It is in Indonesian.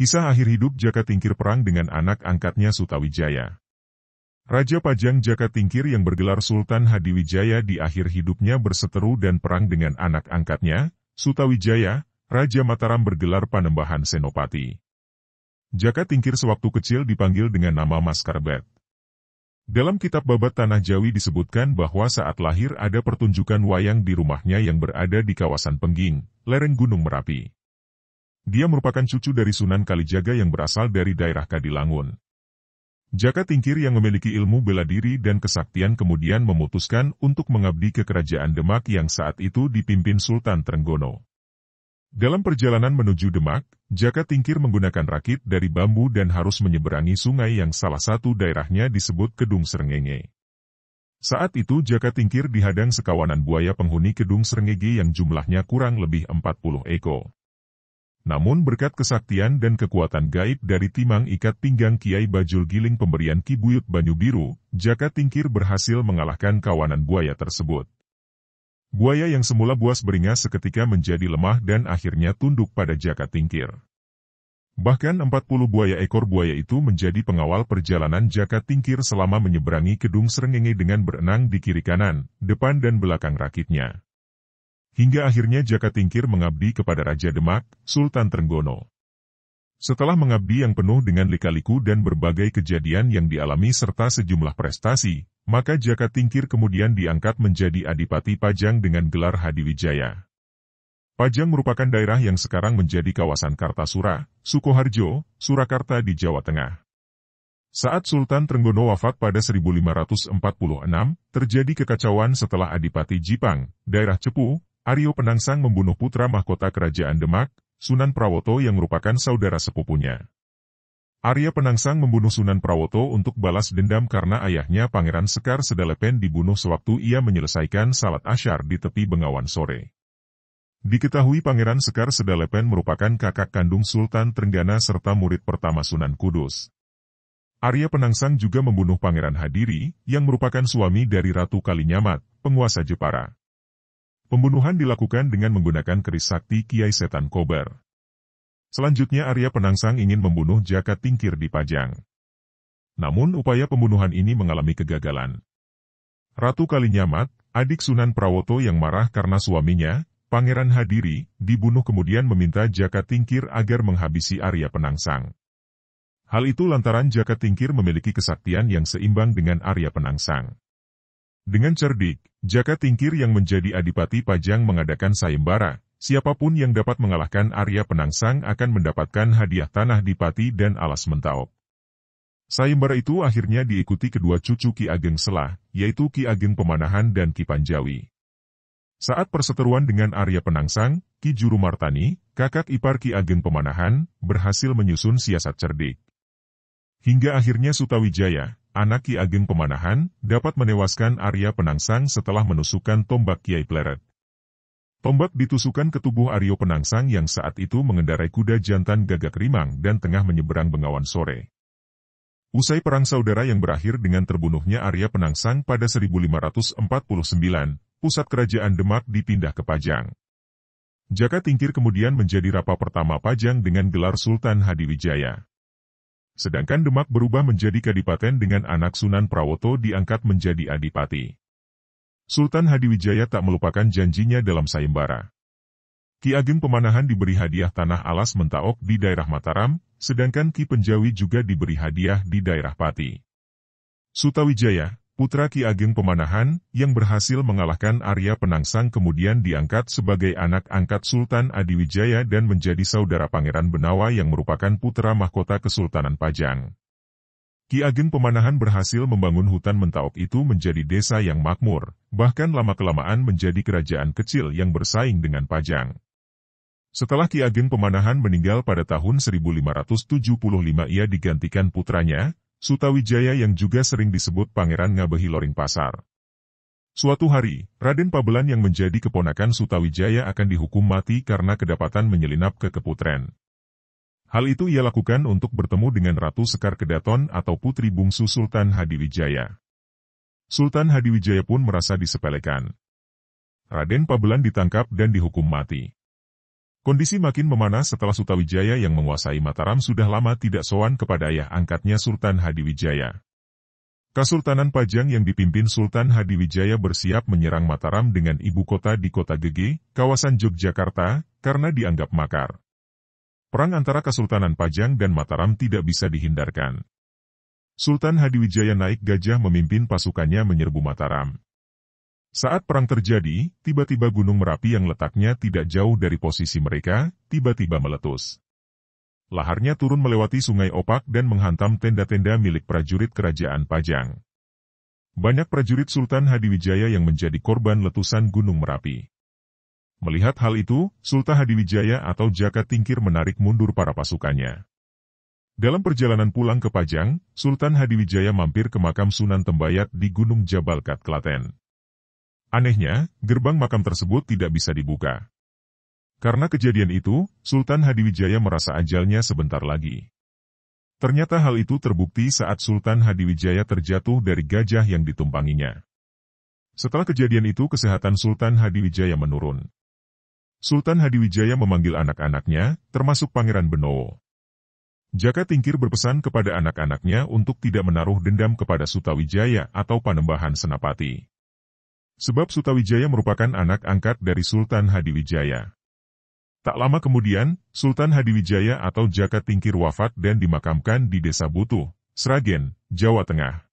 Kisah akhir hidup Jaka Tingkir perang dengan anak angkatnya Sutawijaya. Raja Pajang Jaka Tingkir yang bergelar Sultan Hadiwijaya di akhir hidupnya berseteru dan perang dengan anak angkatnya, Sutawijaya, Raja Mataram bergelar Panembahan Senopati. Jaka Tingkir sewaktu kecil dipanggil dengan nama Mas Karbet. Dalam kitab babat Tanah Jawi disebutkan bahwa saat lahir ada pertunjukan wayang di rumahnya yang berada di kawasan Pengging, lereng Gunung Merapi. Dia merupakan cucu dari Sunan Kalijaga yang berasal dari daerah Kadilangun. Jaka Tingkir yang memiliki ilmu bela diri dan kesaktian kemudian memutuskan untuk mengabdi ke kerajaan Demak yang saat itu dipimpin Sultan Trenggono. Dalam perjalanan menuju Demak, Jaka Tingkir menggunakan rakit dari bambu dan harus menyeberangi sungai yang salah satu daerahnya disebut Kedung Serengenge. Saat itu Jaka Tingkir dihadang sekawanan buaya penghuni Kedung Serengenge yang jumlahnya kurang lebih 40 ekor. Namun berkat kesaktian dan kekuatan gaib dari timang ikat pinggang Kiai Bajul Giling pemberian Ki Buyut Banyu Biru, Jaka Tingkir berhasil mengalahkan kawanan buaya tersebut. Buaya yang semula buas beringas seketika menjadi lemah dan akhirnya tunduk pada Jaka Tingkir. Bahkan 40 buaya ekor buaya itu menjadi pengawal perjalanan Jaka Tingkir selama menyeberangi Kedung Serengenge dengan berenang di kiri kanan, depan dan belakang rakitnya. Hingga akhirnya Jaka Tingkir mengabdi kepada Raja Demak, Sultan Trenggono. Setelah mengabdi yang penuh dengan lika-liku dan berbagai kejadian yang dialami serta sejumlah prestasi, maka Jaka Tingkir kemudian diangkat menjadi Adipati Pajang dengan gelar Hadiwijaya. Pajang merupakan daerah yang sekarang menjadi kawasan Kartasura, Sukoharjo, Surakarta di Jawa Tengah. Saat Sultan Trenggono wafat pada 1546, terjadi kekacauan setelah Adipati Jipang, daerah Cepu, Aryo Penangsang membunuh putra mahkota kerajaan Demak, Sunan Prawoto yang merupakan saudara sepupunya. Arya Penangsang membunuh Sunan Prawoto untuk balas dendam karena ayahnya Pangeran Sekar Sedalepen dibunuh sewaktu ia menyelesaikan salat asyar di tepi Bengawan sore. Diketahui Pangeran Sekar Sedalepen merupakan kakak kandung Sultan Trenggana serta murid pertama Sunan Kudus. Arya Penangsang juga membunuh Pangeran Hadiri, yang merupakan suami dari Ratu Kalinyamat, penguasa Jepara. Pembunuhan dilakukan dengan menggunakan keris sakti Kiai Setan Kober. Selanjutnya Arya Penangsang ingin membunuh Jaka Tingkir di Pajang. Namun upaya pembunuhan ini mengalami kegagalan. Ratu Kalinyamat, adik Sunan Prawoto yang marah karena suaminya, Pangeran Hadiri, dibunuh kemudian meminta Jaka Tingkir agar menghabisi Arya Penangsang. Hal itu lantaran Jaka Tingkir memiliki kesaktian yang seimbang dengan Arya Penangsang. Dengan cerdik, Jaka Tingkir yang menjadi Adipati Pajang mengadakan sayembara. Siapapun yang dapat mengalahkan Arya Penangsang akan mendapatkan hadiah tanah Dipati dan alas mentaok. Sayembara itu akhirnya diikuti kedua cucu Ki Ageng Selah, yaitu Ki Ageng Pemanahan dan Ki Panjawi. Saat perseteruan dengan Arya Penangsang, Ki Juru Martani, kakak ipar Ki Ageng Pemanahan, berhasil menyusun siasat cerdik. Hingga akhirnya Sutawijaya, anak Ki Ageng Pemanahan, dapat menewaskan Arya Penangsang setelah menusukkan tombak Kiai Pleret. Tombak ditusukan ke tubuh Aryo Penangsang yang saat itu mengendarai kuda jantan gagak rimang dan tengah menyeberang Bengawan sore. Usai perang saudara yang berakhir dengan terbunuhnya Arya Penangsang pada 1549, pusat kerajaan Demak dipindah ke Pajang. Jaka Tingkir kemudian menjadi rapa pertama Pajang dengan gelar Sultan Hadiwijaya. Sedangkan Demak berubah menjadi kadipaten dengan anak Sunan Prawoto diangkat menjadi adipati. Sultan Hadiwijaya tak melupakan janjinya dalam sayembara. Ki Ageng Pemanahan diberi hadiah tanah alas mentaok di daerah Mataram, sedangkan Ki Penjawi juga diberi hadiah di daerah Pati. Sutawijaya, putra Ki Ageng Pemanahan, yang berhasil mengalahkan Arya Penangsang kemudian diangkat sebagai anak angkat Sultan Adiwijaya dan menjadi saudara Pangeran Benawa yang merupakan putra mahkota Kesultanan Pajang. Ki Ageng Pemanahan berhasil membangun hutan mentaok itu menjadi desa yang makmur, bahkan lama-kelamaan menjadi kerajaan kecil yang bersaing dengan Pajang. Setelah Ki Ageng Pemanahan meninggal pada tahun 1575 ia digantikan putranya, Sutawijaya yang juga sering disebut Pangeran Ngabehi Loring Pasar. Suatu hari, Raden Pabelan yang menjadi keponakan Sutawijaya akan dihukum mati karena kedapatan menyelinap ke Keputren. Hal itu ia lakukan untuk bertemu dengan Ratu Sekar Kedaton atau putri bungsu Sultan Hadiwijaya. Sultan Hadiwijaya pun merasa disepelekan. Raden Pabelan ditangkap dan dihukum mati. Kondisi makin memanas setelah Sutawijaya yang menguasai Mataram sudah lama tidak sowan kepada ayah angkatnya Sultan Hadiwijaya. Kasultanan Pajang yang dipimpin Sultan Hadiwijaya bersiap menyerang Mataram dengan ibu kota di kota Gege, kawasan Yogyakarta, karena dianggap makar. Perang antara Kasultanan Pajang dan Mataram tidak bisa dihindarkan. Sultan Hadiwijaya naik gajah memimpin pasukannya menyerbu Mataram. Saat perang terjadi, tiba-tiba Gunung Merapi yang letaknya tidak jauh dari posisi mereka, tiba-tiba meletus. Laharnya turun melewati sungai Opak dan menghantam tenda-tenda milik prajurit kerajaan Pajang. Banyak prajurit Sultan Hadiwijaya yang menjadi korban letusan Gunung Merapi. Melihat hal itu, Sultan Hadiwijaya atau Jaka Tingkir menarik mundur para pasukannya. Dalam perjalanan pulang ke Pajang, Sultan Hadiwijaya mampir ke makam Sunan Tembayat di Gunung Jabal Kat Klaten. Anehnya, gerbang makam tersebut tidak bisa dibuka. Karena kejadian itu, Sultan Hadiwijaya merasa ajalnya sebentar lagi. Ternyata hal itu terbukti saat Sultan Hadiwijaya terjatuh dari gajah yang ditumpanginya. Setelah kejadian itu kesehatan Sultan Hadiwijaya menurun. Sultan Hadiwijaya memanggil anak-anaknya, termasuk Pangeran Benowo. Jaka Tingkir berpesan kepada anak-anaknya untuk tidak menaruh dendam kepada Sutawijaya atau Panembahan Senapati. Sebab Sutawijaya merupakan anak angkat dari Sultan Hadiwijaya. Tak lama kemudian, Sultan Hadiwijaya atau Jaka Tingkir wafat dan dimakamkan di Desa Butuh, Sragen, Jawa Tengah.